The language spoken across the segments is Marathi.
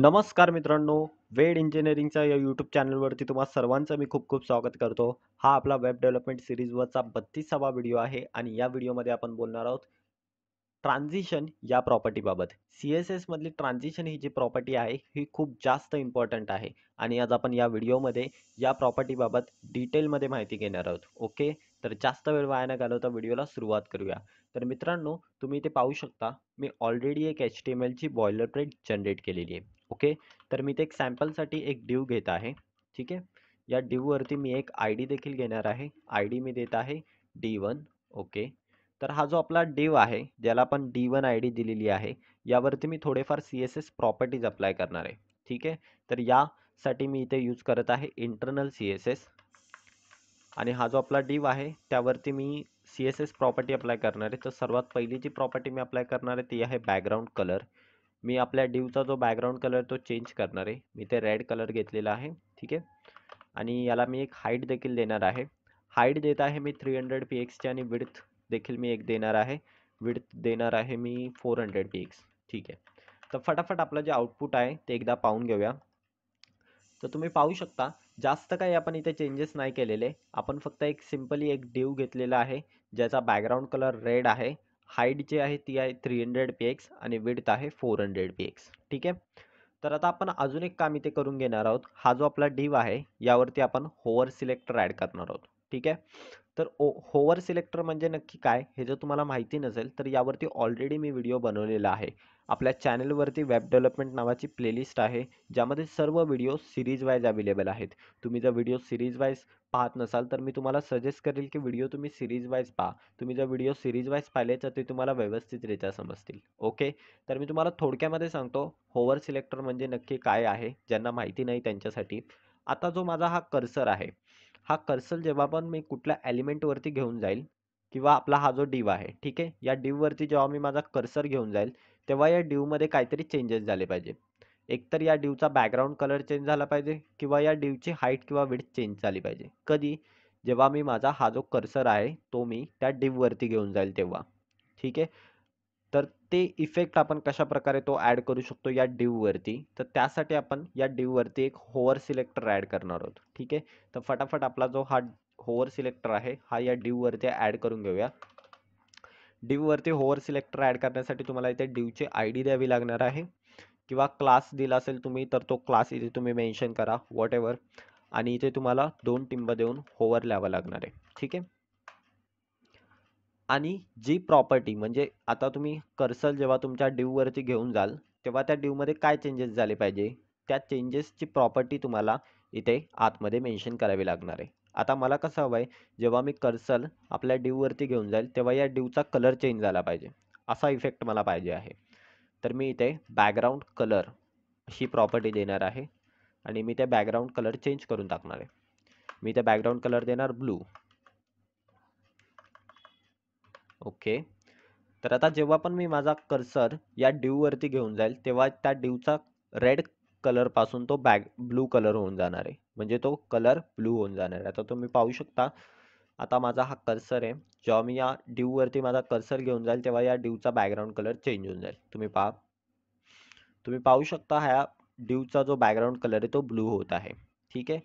नमस्कार मित्रांनो वेड इंजिनिअरिंगच्या या यूट्यूब चॅनलवरती तुम्हाला सर्वांचं मी खूप खूप स्वागत करतो हा आपला वेब डेव्हलपमेंट सिरीजवरचा बत्तीसावा व्हिडिओ आहे आणि या व्हिडिओमध्ये आपण बोलणार आहोत ट्रान्झिशन या प्रॉपर्टीबाबत सी एस एसमधली ट्रान्झिशन ही जी प्रॉपर्टी आहे ही खूप जास्त इम्पॉर्टंट आहे आणि आज आपण या व्हिडिओमध्ये या प्रॉपर्टीबाबत डिटेलमध्ये माहिती घेणार आहोत ओके तर जास्त वेळ वाया न घालवता व्हिडिओला सुरुवात करूया तर मित्रांनो तुम्ही इथे पाहू शकता मी ऑलरेडी एक एच टी एम एलची बॉयलर प्लेट जनरेट केलेली आहे ओके तर मी ते एक सॅम्पलसाठी एक ड्यू घेत आहे ठीक आहे या ड्यूवरती मी एक आय डी देखील घेणार आहे आय डी मी देत आहे डी वन ओके तर हा जो आपला डीव आहे ज्याला आपण डी वन आय डी दिलेली आहे यावरती मी थोडेफार C S S properties apply करणार आहे ठीक आहे तर यासाठी मी इथे यूज करत आहे इंटरनल सी एस एस आणि हा जो आपला डीव आहे त्यावरती मी C S S property apply करणार आहे तर सर्वात पहिली जी प्रॉपर्टी मी अप्लाय करणार आहे ती आहे बॅकग्राऊंड कलर मी आपल्या डिवचा जो बॅकग्राऊंड कलर तो चेंज करणार आहे मी ते रेड कलर घेतलेला आहे ठीक आहे आणि याला मी एक हाईट देखील देणार आहे हाईट देत आहे मी थ्री हंड्रेड पी एक्सची आणि विड्थ देखील मी एक देणार आहे विड्थ देणार आहे मी फोर हंड्रेड पी एक्स ठीक आहे तर फटाफट आपलं जे आउटपुट आहे ते एकदा पाहून घेऊया तर तुम्ही पाहू शकता जास्त काही आपण इथे चेंजेस नाही केलेले आपण फक्त एक सिम्पली एक डीव घेतलेला आहे ज्याचा बॅकग्राऊंड कलर रेड आहे हाईट जी आहे ती आहे थ्री हंड्रेड पी एक्स आणि विड्थ आहे फोर हंड्रेड पी एक्स ठीक आहे तर आता आपण अजून एक काम इथे करून घेणार आहोत हा जो आपला डिव आहे यावरती आपण होवर सिलेक्टर ॲड करणार आहोत ठीक आहे तर ओ होवर सिलेक्टर म्हणजे नक्की काय हे जर तुम्हाला माहिती नसेल तर यावरती ऑलरेडी मी व्हिडिओ बनवलेला आहे आपल्या चॅनलवरती वेब डेव्हलपमेंट नावाची प्लेलिस्ट आहे ज्यामध्ये सर्व व्हिडिओ सिरीज वाईज अवेलेबल आहेत तुम्ही जर व्हिडिओ सिरीज वाईज पाहत नसाल तर मी तुम्हाला सजेस्ट करेल की व्हिडिओ तुम्ही सिरीज वाईज पहा तुम्ही जर व्हिडिओ सिरीज वाईज पाहिले तर ते तुम्हाला व्यवस्थितरित्या समजतील ओके तर मी तुम्हाला थोडक्यामध्ये सांगतो होवर सिलेक्टर म्हणजे नक्की काय आहे ज्यांना माहिती नाही त्यांच्यासाठी आता जो माझा हा कर्सर आहे हा कर्सर जेव्हा पण मी कुठल्या एलिमेंटवरती घेऊन जाईल किंवा आपला हा जो डीव आहे ठीक आहे या डिववरती जेव्हा मी माझा कर्सर घेऊन जाईल तेव्हा या ड्यूमध्ये काहीतरी चेंजेस झाले पाहिजे एकतर या ड्यूचा बॅकग्राऊंड कलर चेंज झाला पाहिजे किंवा या ड्यूची हाईट किंवा विड चेंज झाली पाहिजे कधी जेव्हा मी माझा हा जो कर्सर आहे तो मी त्या डिववरती घेऊन जाईल तेव्हा ठीक आहे तर ते इफेक्ट आपण कशा प्रकारे तो ॲड करू शकतो या डिववरती तर त्यासाठी आपण या डिववरती एक होवर सिलेक्टर ॲड करणार आहोत ठीक आहे तर फटाफट आपला जो हा होवर सिलेक्टर आहे हा या डिववरती ॲड करून घेऊया डिववरती होवर सिलेक्टर ॲड करण्यासाठी तुम्हाला इथे डिवची आय डी द्यावी लागणार आहे किंवा क्लास दिला असेल तुम्ही तर तो क्लास इथे तुम्ही मेन्शन करा वॉट एवर आणि इथे तुम्हाला दोन टिंब देऊन होवर ल्यावं लागणार आहे ठीक आहे आणि जी प्रॉपर्टी म्हणजे आता तुम्ही कर्सल जेव्हा तुमच्या डिववरती घेऊन जाल तेव्हा त्या डिवमध्ये काय चेंजेस झाले पाहिजे त्या चेंजेसची प्रॉपर्टी तुम्हाला इथे आतमध्ये मेन्शन करावी लागणार आहे आता मला कसं हवं आहे जेव्हा मी कर्सल आपल्या ड्यूवरती घेऊन जाईल तेव्हा या ड्यूचा कलर चेंज झाला पाहिजे असा इफेक्ट मला पाहिजे आहे तर मी इथे बॅकग्राऊंड कलर अशी प्रॉपर्टी देणार आहे आणि मी ते बॅकग्राऊंड कलर चेंज करून टाकणार आहे मी ते बॅकग्राऊंड कलर देणार ब्लू ओके तर आता जेव्हा पण मी माझा कर्सर या ड्यूवरती घेऊन जाईल तेव्हा त्या ड्यूचा रेड कलरपासून तो बॅग ब्लू कलर होऊन जाणार आहे म्हणजे तो कलर ब्लू होऊन जाणार आहे आता तुम्ही पाहू शकता आता माझा हा कर्सर आहे जेव्हा मी या ड्यूवरती माझा कर्सर घेऊन जाईल तेव्हा या ड्यूचा बॅकग्राऊंड कलर चेंज होऊन जाईल तुम्ही पहा तुम्ही पाहू शकता ह्या ड्यूचा जो बॅकग्राऊंड कलर आहे तो ब्लू होत आहे ठीक आहे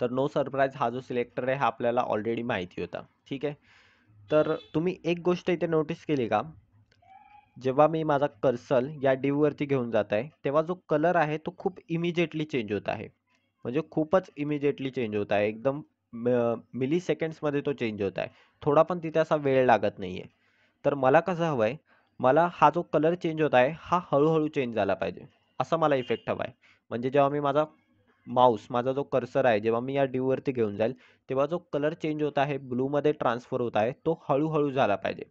तर नो सरप्राईज हा जो सिलेक्टर आहे हा आपल्याला ऑलरेडी माहिती होता ठीक आहे तर तुम्ही एक गोष्ट इथे नोटीस केली का जेव्हा मी माझा कर्सल या डीववरती घेऊन जात आहे तेव्हा जो कलर आहे तो खूप इमिजिएटली चेंज होत आहे म्हणजे खूपच इमिजिएटली चेंज होत आहे एकदम मिली सेकंड्समध्ये तो चेंज होत आहे थोडा पण तिथे असा वेळ लागत नाही आहे तर मला कसं हवं आहे मला हा जो कलर चेंज होत आहे हा हळूहळू चेंज झाला पाहिजे असा मला इफेक्ट हवा आहे म्हणजे जेव्हा मी माझा माऊस माझा जो कर्सर आहे जेव्हा मी या वरती घेऊन जाईल तेव्हा जो कलर चेंज होत आहे ब्लूमध्ये ट्रान्सफर होत आहे तो हळूहळू झाला पाहिजे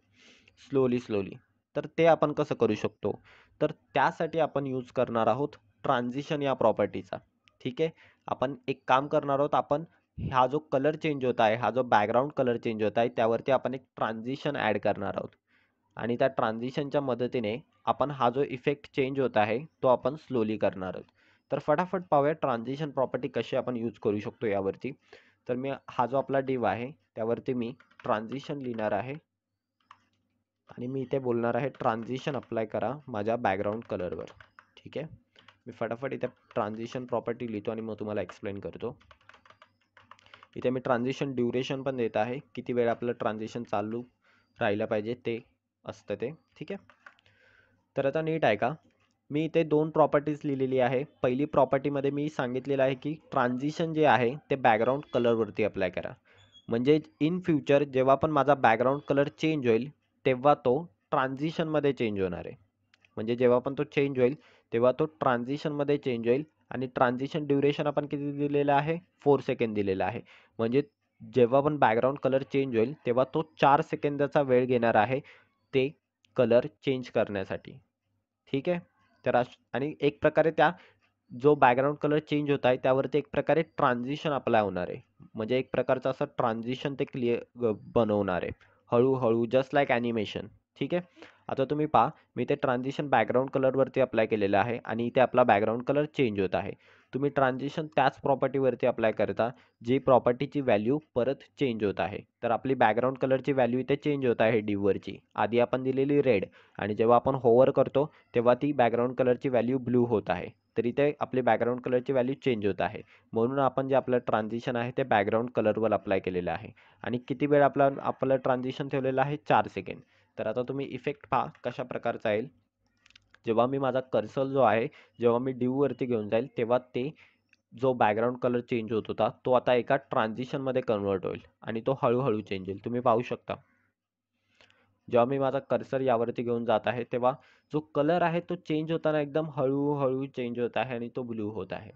स्लोली स्लोली तर ते आपण कसं करू शकतो तर त्यासाठी आपण यूज करणार आहोत ट्रान्झिशन या प्रॉपर्टीचा ठीक आहे आपण एक काम करणार आहोत आपण हा जो कलर चेंज होत आहे हा जो बॅकग्राऊंड कलर चेंज होत आहे त्यावरती आपण एक ट्रान्झिशन ॲड करणार आहोत आणि त्या ट्रान्झिशनच्या मदतीने आपण हा जो इफेक्ट चेंज होत आहे तो आपण स्लोली करणार आहोत तर फटाफट पाहूया ट्रान्झिशन प्रॉपर्टी कशी आपण यूज करू शकतो यावरती तर मी हा जो आपला डिव आहे त्यावरती मी ट्रान्झिशन लिहिणार आहे आणि मी इथे बोलणार आहे ट्रान्झिशन अप्लाय करा माझ्या बॅकग्राऊंड कलरवर ठीक आहे मी फटाफट इथे ट्रान्झिशन प्रॉपर्टी लिहितो आणि मग तुम्हाला एक्सप्लेन करतो इथे मी ट्रान्झिशन ड्युरेशन पण देत आहे किती वेळ आपलं ट्रान्झिशन चालू राहिलं पाहिजे ते असतं ते ठीक आहे तर आता नीट आहे का मी इथे दोन प्रॉपर्टीज लिहिलेली आहे पहिली प्रॉपर्टीमध्ये मी सांगितलेलं आहे की ट्रान्झिशन जे आहे ते बॅकग्राऊंड कलरवरती अप्लाय करा म्हणजे इन फ्युचर जेव्हा पण माझा बॅकग्राऊंड कलर चेंज होईल तेव्हा तो ट्रान्झिशनमध्ये चेंज होणार आहे म्हणजे जेव्हा पण तो चेंज होईल तेव्हा तो ट्रान्झिशनमध्ये चेंज होईल आणि ट्रान्झिशन ड्युरेशन आपण किती दिलेलं आहे फोर सेकंड दिलेलं आहे म्हणजे जेव्हा पण बॅकग्राऊंड कलर चेंज होईल तेव्हा तो चार सेकंदाचा वेळ घेणार आहे ते कलर चेंज करण्यासाठी ठीक आहे तर आणि एक प्रकारे त्या जो बॅकग्राऊंड कलर चेंज होत आहे त्यावरती एक प्रकारे ट्रान्झिशन अप्लाय होणार आहे म्हणजे एक प्रकारचं असं ट्रान्झिशन ते क्लिअर बनवणार आहे हळूहळू जस्ट लाईक ॲनिमेशन ठीक आहे आता तुम्ही पहा मी ते ट्रान्झिशन बॅकग्राऊंड कलरवरती अप्लाय केलेलं आहे आणि इथे आपला बॅकग्राऊंड कलर चेंज होत आहे तुम्ही ट्रान्झेक्शन त्याच प्रॉपर्टीवरती अप्लाय करता जी प्रॉपर्टीची व्हॅल्यू परत चेंज होत आहे तर आपली बॅकग्राऊंड कलरची व्हॅल्यू इथे चेंज होत आहे डिववरची आधी आपण दिलेली रेड आणि जेव्हा आपण होवर करतो तेव्हा ती बॅकग्राऊंड कलरची व्हॅल्यू ब्लू होत आहे तर इथे आपली बॅकग्राऊंड कलरची व्हॅल्यू चेंज होत आहे म्हणून आपण जे आपलं ट्रान्झिशन आहे ते बॅकग्राऊंड कलरवर अप्लाय केलेलं आहे आणि किती वेळ आपला आपलं ट्रान्झिशन ठेवलेलं आहे चार सेकंड तर आता तुम्ही इफेक्ट पहा कशा प्रकारचा येईल जेव्हा मी माझा कर्सल जो आहे जेव्हा मी ड्यूवरती घेऊन जाईल तेव्हा ते जो बॅकग्राऊंड कलर चेंज होत होता तो आता एका ट्रान्झिशनमध्ये कन्वर्ट होईल आणि तो हळूहळू चेंज होईल तुम्ही पाहू शकता जेव्हा मी माझा कर्सर यावरती घेऊन जात आहे तेव्हा जो कलर आहे तो चेंज होताना एकदम हळूहळू चेंज होत आहे आणि तो ब्लू होत आहे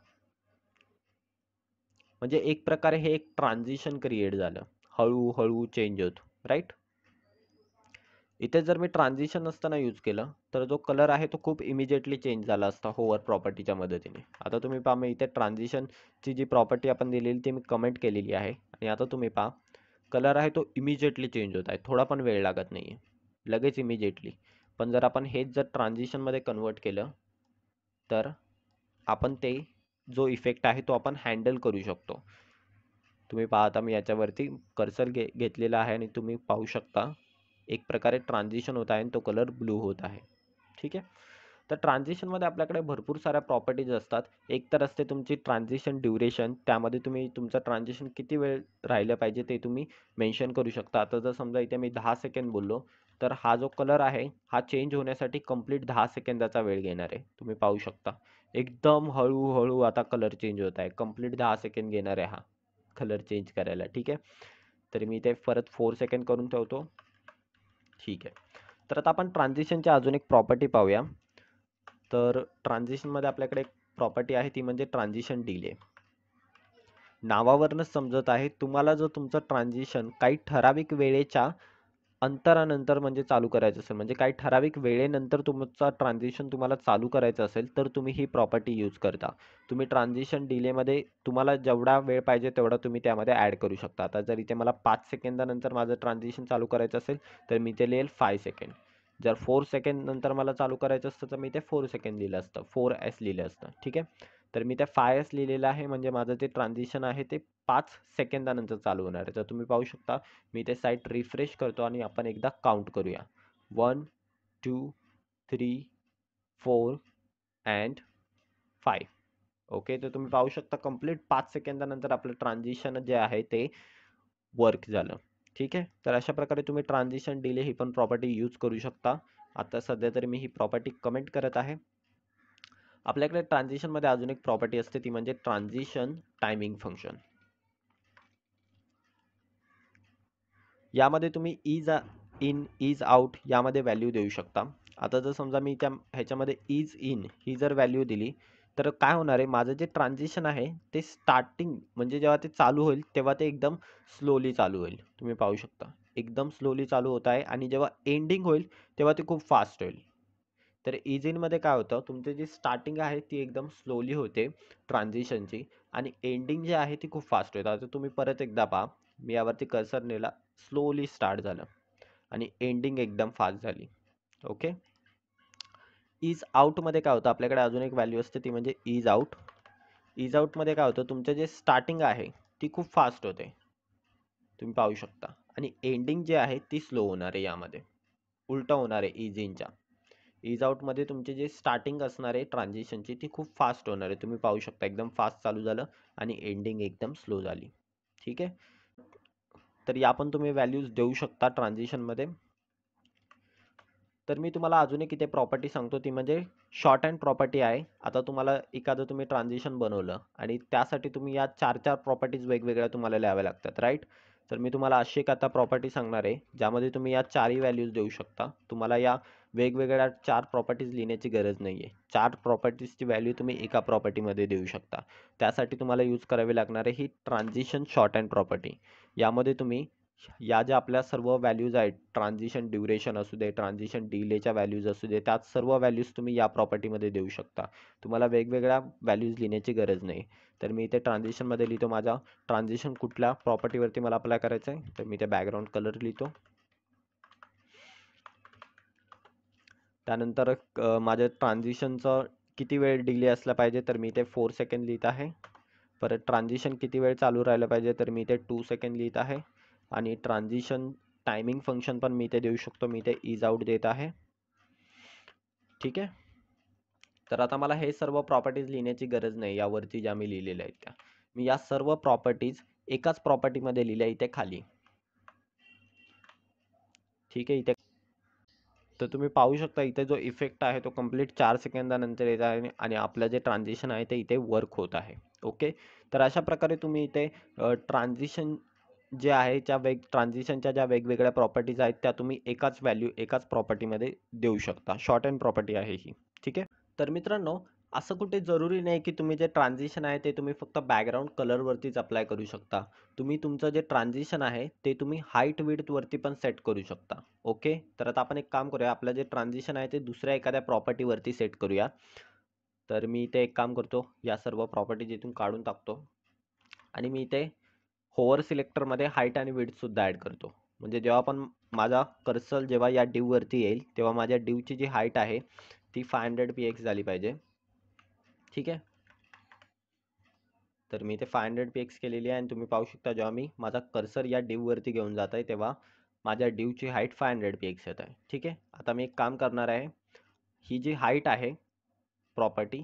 म्हणजे एक प्रकारे हे एक ट्रान्झिशन क्रिएट झालं हळूहळू चेंज होत राईट इथे जर मी ट्रान्झिशन असताना यूज केलं तर जो कलर आहे तो खूप इमिजिएटली चेंज झाला असता होवर प्रॉपर्टीच्या मदतीने आता तुम्ही पहा मी इथे ट्रान्झिशनची जी प्रॉपर्टी आपण दिलेली ती मी कमेंट केलेली आहे आणि आता तुम्ही पहा कलर आहे तो इमिजिएटली चेंज होत आहे थोडा पण वेळ लागत नाही आहे लगेच इमिजिएटली पण जर आपण हेच जर ट्रान्झिशनमध्ये कन्वर्ट केलं तर आपण ते जो इफेक्ट आहे तो आपण हँडल करू शकतो तुम्ही पाहता मी याच्यावरती कर्सर घे घेतलेला आहे आणि तुम्ही पाहू शकता एक प्रकारे ट्रान्झिशन होत आहे आणि तो कलर ब्लू होत आहे ठीक आहे तर ट्रान्झिशनमध्ये आपल्याकडे भरपूर साऱ्या प्रॉपर्टीज असतात एक तर असते तुमची ट्रान्झिशन ड्युरेशन त्यामध्ये तुम्ही तुमचं ट्रान्झिशन किती वेळ राहिलं पाहिजे ते तुम्ही मेन्शन करू शकता आता जर समजा इथे मी दहा सेकंद बोललो तर हा जो कलर आहे हा चेंज होण्यासाठी कंप्लीट दहा सेकंदाचा वेळ घेणार आहे तुम्ही पाहू शकता एकदम हळूहळू आता कलर चेंज होत आहे कंप्लीट दहा सेकंद घेणार आहे हा कलर चेंज करायला ठीक आहे तरी मी ते परत फोर सेकंड करून ठेवतो ठीक आहे तर आता आपण ट्रान्झिशनच्या अजून एक प्रॉपर्टी पाहूया तर ट्रान्झिशनमध्ये आपल्याकडे एक प्रॉपर्टी आहे ती म्हणजे ट्रान्झिशन डिले नावावरूनच समजत आहे तुम्हाला जर तुमचं ट्रान्झिशन काही ठराविक वेळेच्या अंतरानंतर म्हणजे चालू करायचं असेल म्हणजे काही ठराविक वेळेनंतर तुमचा ट्रान्झिशन तुम्हाला चालू करायचं असेल तर तुम्ही ही प्रॉपर्टी यूज करता तुम्ही ट्रान्झिशन डिलेमध्ये तुम्हाला जेवढा वेळ पाहिजे तेवढा तुम्ही त्यामध्ये ॲड करू शकता आता जर इथे मला पाच सेकंदानंतर माझं ट्रान्झिशन चालू करायचं असेल तर मी ते लिहिल फाय सेकंड जर फोर सेकंड नंतर मला चालू करायचं असतं तर मी ते फोर सेकंड लिहिलं असतं फोर एस लिहिलं असतं ठीक आहे तर मी त्या फायस लिहिलेलं आहे म्हणजे माझं जे ट्रान्झिशन आहे ते पाच सेकंदानंतर चालू होणार आहे तर तुम्ही पाहू शकता मी ते साईट रिफ्रेश करतो आणि आपण एकदा काउंट करूया one two three four and five okay तर तुम्ही पाहू शकता कंप्लीट पाच सेकंदानंतर आपलं ट्रान्झिशन जे आहे ते वर्क झालं ठीक आहे तर अशा प्रकारे तुम्ही ट्रान्झिशन डिले ही पण प्रॉपर्टी यूज करू शकता आता सध्या तरी मी ही प्रॉपर्टी कमेंट करत आहे आपल्याकडे ट्रान्झिशनमध्ये अजून एक प्रॉपर्टी असते ती म्हणजे ट्रान्झिशन टायमिंग फंक्शन यामध्ये तुम्ही इज इन इज आउट यामध्ये व्हॅल्यू देऊ शकता आता जर समजा मी त्या ह्याच्यामध्ये इज इन ही जर व्हॅल्यू दिली तर काय होणार आहे माझं जे ट्रान्झिशन आहे ते स्टार्टिंग म्हणजे जेव्हा ते चालू होईल तेव्हा ते एकदम स्लोली चालू होईल तुम्ही पाहू शकता एकदम स्लोली चालू होत आहे आणि जेव्हा एंडिंग होईल तेव्हा ते खूप फास्ट होईल तर मध्ये काय होतं तुमचं जी स्टार्टिंग आहे ती एकदम स्लोली होते ट्रान्झिशनची आणि एंडिंग जी आहे ती खूप फास्ट होते आता तुम्ही परत एकदा पहा मी यावरती कर्सर नेला स्लोली स्टार्ट झालं आणि एंडिंग एकदम फास्ट झाली ओके इज आऊटमध्ये काय होतं आपल्याकडे अजून एक व्हॅल्यू असते ती म्हणजे इज आऊट इज आऊटमध्ये काय होतं तुमचं जे स्टार्टिंग आहे ती खूप फास्ट होते तुम्ही पाहू शकता आणि एंडिंग जे आहे ती स्लो होणार आहे यामध्ये उलटं होणार आहे इजिनच्या इज आउटमध्ये तुमचे जे स्टार्टिंग असणार आहे ट्रान्झेक्शनची ती खूप फास्ट होणार आहे तुम्ही पाहू शकता एकदम फास्ट चालू झालं आणि एंडिंग एकदम स्लो झाली ठीक आहे तर या पण तुम्ही व्हॅल्यूज देऊ शकता मध्ये तर मी तुम्हाला अजून एक प्रॉपर्टी सांगतो ती म्हणजे शॉर्ट अँड प्रॉपर्टी आहे आता तुम्हाला एखादं तुम्ही ट्रान्झेक्शन बनवलं आणि त्यासाठी तुम्ही या चार चार प्रॉपर्टीज वेगवेगळ्या तुम्हाला लिहाव्या लागतात राईट तर मी तुम्हाला अशी एक आता प्रॉपर्टी सांगणार आहे ज्यामध्ये तुम्ही या चारही व्हॅल्यूज देऊ शकता तुम्हाला या वेगवेगळ्या चार प्रॉपर्टीज लिहिण्याची गरज नाही आहे चार प्रॉपर्टीजची व्हॅल्यू तुम्ही एका प्रॉपर्टीमध्ये देऊ शकता त्यासाठी तुम्हाला यूज करावी लागणार आहे ही ट्रान्झिशन शॉर्ट अँड प्रॉपर्टी यामध्ये तुम्ही या ज्या आपल्या सर्व व्हॅल्यूज आहेत ट्रान्झिशन ड्युरेशन असू दे ट्रान्झिशन डिलेच्या व्हॅल्यूज असू दे त्यात सर्व व्हॅल्यूज तुम्ही या प्रॉपर्टीमध्ये देऊ शकता तुम्हाला वेगवेगळ्या व्हॅल्यूज लिहिण्याची गरज नाही तर मी इथे ट्रान्झिशनमध्ये लिहितो माझा ट्रान्झिशन कुठल्या प्रॉपर्टीवरती मला अप्लाय करायचं आहे तर मी ते बॅकग्राऊंड कलर लिहितो त्यानंतर माझ्या ट्रान्झिशनचं किती वेळ डिले असला पाहिजे तर मी ते फोर सेकंड लिहित आहे परत ट्रान्झिशन किती वेळ चालू राहिलं पाहिजे तर मी ते टू सेकंड लिहित आहे आणि ट्रान्झिशन टायमिंग फंक्शन पण मी ते देऊ शकतो मी ते इज आऊट देत आहे ठीक आहे तर आता मला हे सर्व प्रॉपर्टीज लिहिण्याची गरज नाही यावरती ज्या मी लिहिलेल्या आहेत त्या मी या सर्व प्रॉपर्टीज एकाच प्रॉपर्टीमध्ये लिहिल्या इथे खाली ठीक आहे इथे तर तुम्ही पाहू शकता इथे जो इफेक्ट आहे तो कम्प्लीट चार सेकंदानंतर येत आहे आणि आपलं जे ट्रान्झिशन आहे ते इथे वर्क होत आहे ओके तर अशा प्रकारे तुम्ही इथे ट्रान्झिशन जे आहे त्या वेग ट्रान्झिशनच्या ज्या वेगवेगळ्या प्रॉपर्टीज आहेत त्या तुम्ही एकाच व्हॅल्यू एकाच प्रॉपर्टीमध्ये देऊ शकता शॉर्ट अँड प्रॉपर्टी आहे ही ठीक आहे तर मित्रांनो असं कुठे जरुरी नाही की तुम्ही जे ट्रान्झिशन आहे ते तुम्ही फक्त बॅकग्राऊंड कलरवरतीच अप्लाय करू शकता तुम्ही तुमचं जे ट्रान्झिशन आहे ते तुम्ही हाईट विडथवरती पण सेट करू शकता ओके तर आता आपण एक काम करूया आपलं जे ट्रान्झिशन आहे ते दुसऱ्या एखाद्या प्रॉपर्टीवरती सेट करूया तर मी इथे एक काम करतो या सर्व प्रॉपर्टीज इथून काढून टाकतो आणि मी इथे होवर सिलेक्टरमध्ये हाईट आणि विडसुद्धा ॲड करतो म्हणजे जेव्हा पण माझा कर्सल जेव्हा या डिववरती येईल तेव्हा माझ्या डिवची जी हाईट आहे ती फाय हंड्रेड पी एक्स झाली पाहिजे ठीक आहे तर मी इथे फाय हंड्रेड पी एक्स केलेली आहे आणि तुम्ही पाहू शकता जेव्हा मी माझा कर्सर या डीववरती घेऊन जात आहे तेव्हा माझ्या डीवची height five hundred P X येत आहे ठीक आहे आता मी एक काम करणार आहे ही जी हाईट आहे प्रॉपर्टी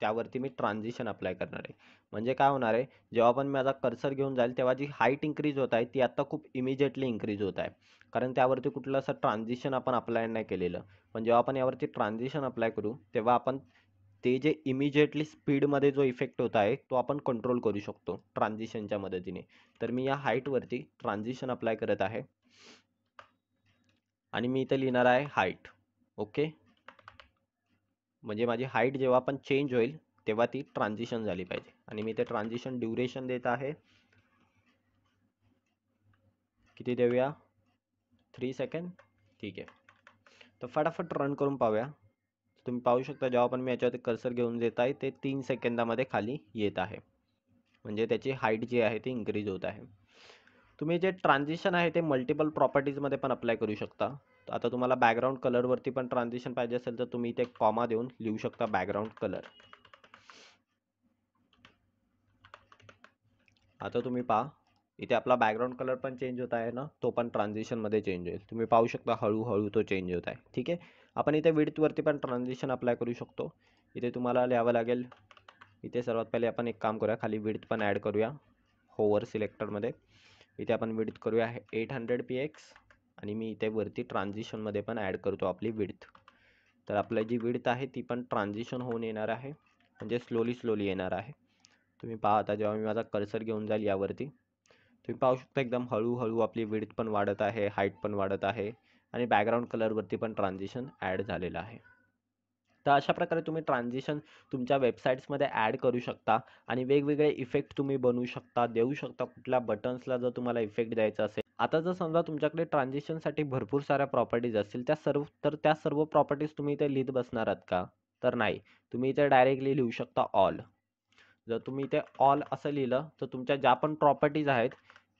त्यावरती मी ट्रान्झिशन अप्लाय करणार आहे म्हणजे काय होणार आहे जेव्हा पण माझा कर्सर घेऊन जाईल तेव्हा जी हाईट इन्क्रीज होत आहे ती आता खूप इमिजिएटली इन्क्रीज होत आहे कारण त्यावरती कुठलं असं ट्रान्झिशन आपण अप्लाय नाही केलेलं पण जेव्हा आपण यावरती ट्रान्झिशन अप्लाय करू तेव्हा आपण ते जे इमिजिएटली स्पीडमध्ये जो इफेक्ट होत आहे तो आपण कंट्रोल करू शकतो ट्रान्झिशनच्या मदतीने तर मी या हाईटवरती ट्रान्झिशन अप्लाय करत आहे आणि मी इथं लिहिणार आहे हाईट ओके म्हणजे माझी हाईट जेव्हा पण चेंज होईल तेव्हा ती ट्रान्झिशन झाली पाहिजे आणि मी ते ट्रान्झिशन ड्युरेशन देत आहे किती देऊया थ्री सेकंड ठीक आहे तर फटाफट रन करून पाहूया तुम्ही पाहू शकता जेव्हा पण मी याच्यावरती कर्सर घेऊन देत आहे ते तीन सेकंदामध्ये खाली येत आहे म्हणजे त्याची हाईट जी आहे ती इन्क्रीज होत आहे तुम्ही जे ट्रान्झिशन आहे ते मल्टिपल प्रॉपर्टीजमध्ये पण अप्लाय करू शकता आता तुम्हाला बॅकग्राऊंड कलरवरती पण ट्रान्झिशन पाहिजे असेल तर तुम्ही इथे कॉमा देऊन लिहू शकता बॅकग्राऊंड कलर आता तुम्ही पहा इथे आपला बॅकग्राऊंड कलर पण चेंज होत आहे ना तो पण ट्रान्झिशनमध्ये चेंज होईल तुम्ही पाहू शकता हळूहळू तो चेंज होत आहे ठीक आहे आपण इथे विडथवरती पण ट्रान्झिशन अप्लाय करू शकतो इथे तुम्हाला लिहावं लागेल इथे सर्वात पहिले आपण एक काम करूया खाली विडथ पण ॲड करूया होवर सिलेक्टरमध्ये इथे आपण विडथ करूया एट हंड्रेड पी एक्स आणि मी इथे वरती ट्रान्झिशनमध्ये पण ॲड करतो आपली विडथ तर आपलं जी विडथ आहे ती पण ट्रान्झिशन होऊन येणार आहे म्हणजे स्लोली स्लोली येणार आहे तुम्ही पाहता जेव्हा मी माझा कर्सर घेऊन जाईल यावरती तुम्ही पाहू शकता एकदम हळूहळू आपली विडथ पण वाढत आहे हाईट पण वाढत आहे आणि बॅकग्राऊंड कलरवरती पण ट्रान्झिशन ॲड झालेलं आहे तर अशा प्रकारे तुम्ही ट्रान्झिशन तुमच्या वेबसाईट्समध्ये ॲड करू शकता आणि वेगवेगळे इफेक्ट तुम्ही बनवू शकता देऊ शकता कुठल्या बटन्सला जर तुम्हाला इफेक्ट द्यायचा असेल आता जर समजा तुमच्याकडे ट्रान्झिशनसाठी भरपूर साऱ्या प्रॉपर्टीज असतील त्या सर्व तर त्या सर्व प्रॉपर्टीज तुम्ही इथे लिहित बसणार आहात का तर नाही तुम्ही इथे डायरेक्टली लिहू शकता ऑल जर तुम्ही इथे ऑल असं लिहिलं तर तुमच्या ज्या पण प्रॉपर्टीज आहेत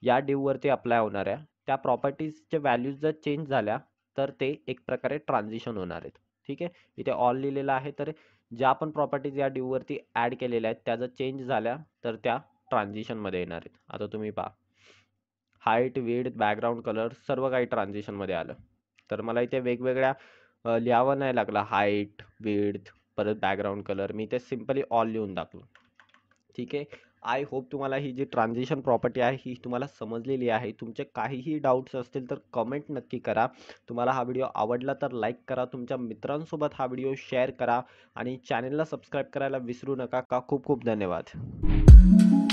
या डिववरती अप्लाय होणाऱ्या त्या प्रॉपर्टीजचे व्हॅल्यूज जर चेंज झाल्या तर ते एक प्रकारे ट्रान्झिशन होणार आहेत ठीक आहे इथे ऑल लिहिलेलं आहे तर ज्या पण प्रॉपर्टीज या ड्यूवरती ॲड केलेल्या आहेत त्या जर चेंज झाल्या तर त्या ट्रान्झिशनमध्ये येणार आहेत आता तुम्ही पहा हाईट वेड बॅकग्राऊंड कलर सर्व काही ट्रान्झिशनमध्ये आलं तर मला इथे वेगवेगळ्या लिहावं नाही लागलं हाईट वेड परत बॅकग्राऊंड कलर मी ते सिम्पली ऑल लिहून टाकलो ठीक आहे आय होप तुम्हाला ही जी ट्रान्झिशन प्रॉपर्टी आहे ही तुम्हाला समजलेली आहे तुमचे काहीही डाऊट्स असतील तर कमेंट नक्की करा तुम्हाला हा व्हिडिओ आवडला तर लाईक करा तुमच्या मित्रांसोबत हा व्हिडिओ शेअर करा आणि चॅनेलला सबस्क्राईब करायला विसरू नका का खूप खूप धन्यवाद